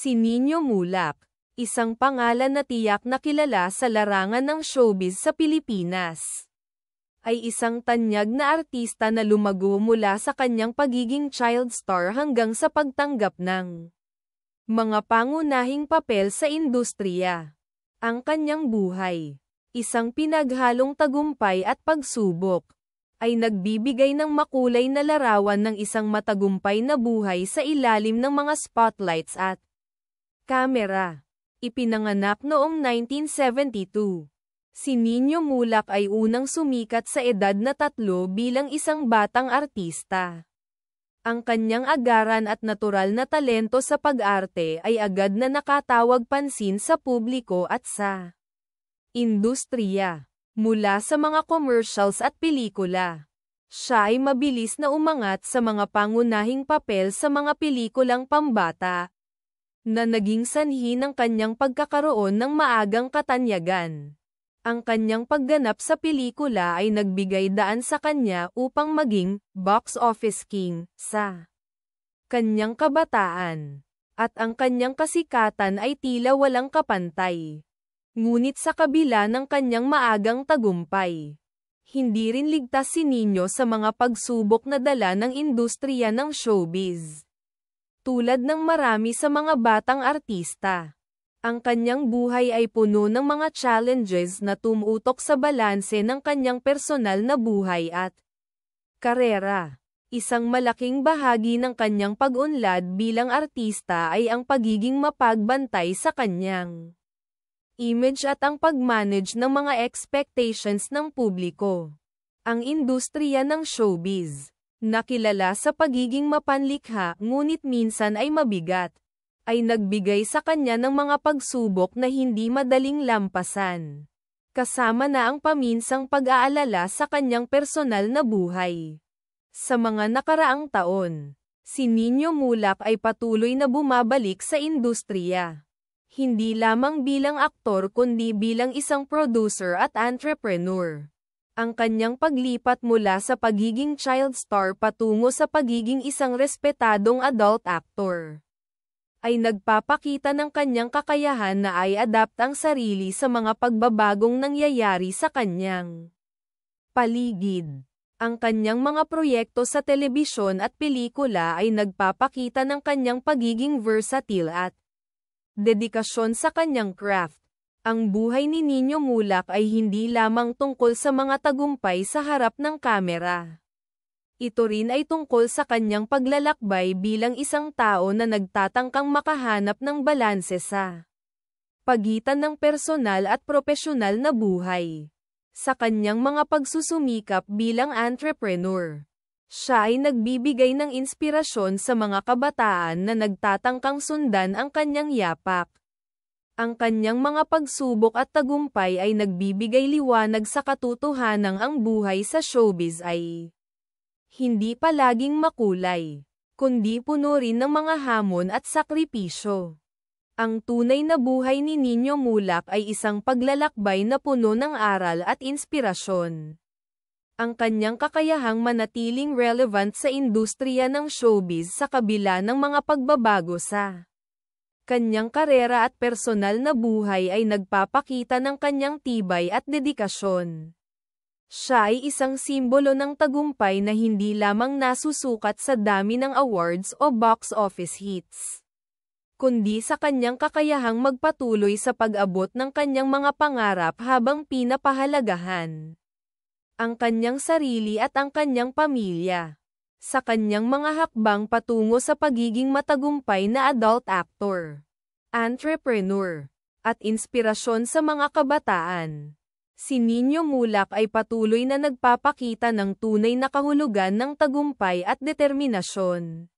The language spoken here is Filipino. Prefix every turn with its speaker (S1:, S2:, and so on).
S1: Si Nino Mulak, isang pangalan na tiyak na kilala sa larangan ng showbiz sa Pilipinas. Ay isang tanyag na artista na lumago mula sa kanyang pagiging child star hanggang sa pagtanggap ng mga pangunahing papel sa industriya. Ang kanyang buhay, isang pinaghalong tagumpay at pagsubok, ay nagbibigay ng makulay na larawan ng isang matagumpay na buhay sa ilalim ng mga spotlights at Kamera. Ipinanganak noong 1972. Si Nino Mulak ay unang sumikat sa edad na tatlo bilang isang batang artista. Ang kanyang agaran at natural na talento sa pag-arte ay agad na nakatawag pansin sa publiko at sa industriya. Mula sa mga commercials at pelikula, siya ay mabilis na umangat sa mga pangunahing papel sa mga pelikulang pambata, na naging sanhi ng kanyang pagkakaroon ng maagang katanyagan. Ang kanyang pagganap sa pelikula ay nagbigay daan sa kanya upang maging box office king sa kanyang kabataan. At ang kanyang kasikatan ay tila walang kapantay. Ngunit sa kabila ng kanyang maagang tagumpay, hindi rin ligtas si Nino sa mga pagsubok na dala ng industriya ng showbiz. Tulad ng marami sa mga batang artista. Ang kanyang buhay ay puno ng mga challenges na tumutok sa balanse ng kanyang personal na buhay at karera. Isang malaking bahagi ng kanyang pag-unlad bilang artista ay ang pagiging mapagbantay sa kanyang image at ang pag-manage ng mga expectations ng publiko. Ang industriya ng showbiz nakilala sa pagiging mapanlikha ngunit minsan ay mabigat, ay nagbigay sa kanya ng mga pagsubok na hindi madaling lampasan. Kasama na ang paminsang pag-aalala sa kanyang personal na buhay. Sa mga nakaraang taon, si Nino Mulap ay patuloy na bumabalik sa industriya. Hindi lamang bilang aktor kundi bilang isang producer at entrepreneur ang kanyang paglipat mula sa pagiging child star patungo sa pagiging isang respetadong adult actor ay nagpapakita ng kanyang kakayahan na ay adapt ang sarili sa mga pagbabagong nangyayari sa kanyang paligid. Ang kanyang mga proyekto sa telebisyon at pelikula ay nagpapakita ng kanyang pagiging versatile at dedikasyon sa kanyang craft. Ang buhay ni Nino Mulak ay hindi lamang tungkol sa mga tagumpay sa harap ng kamera. Ito rin ay tungkol sa kanyang paglalakbay bilang isang tao na nagtatangkang makahanap ng balanse sa pagitan ng personal at propesyonal na buhay. Sa kanyang mga pagsusumikap bilang entrepreneur, siya ay nagbibigay ng inspirasyon sa mga kabataan na nagtatangkang sundan ang kanyang yapak. Ang kanyang mga pagsubok at tagumpay ay nagbibigay liwanag sa katotohanang ang buhay sa showbiz ay hindi palaging makulay, kundi puno rin ng mga hamon at sakripisyo. Ang tunay na buhay ni Nino Mulak ay isang paglalakbay na puno ng aral at inspirasyon. Ang kanyang kakayahang manatiling relevant sa industriya ng showbiz sa kabila ng mga pagbabago sa kanyang karera at personal na buhay ay nagpapakita ng kanyang tibay at dedikasyon. Siya ay isang simbolo ng tagumpay na hindi lamang nasusukat sa dami ng awards o box office hits, kundi sa kanyang kakayahang magpatuloy sa pag-abot ng kanyang mga pangarap habang pinapahalagahan ang kanyang sarili at ang kanyang pamilya sa kanyang mga hakbang patungo sa pagiging matagumpay na adult actor, entrepreneur, at inspirasyon sa mga kabataan. Si Nino Mulak ay patuloy na nagpapakita ng tunay na kahulugan ng tagumpay at determinasyon.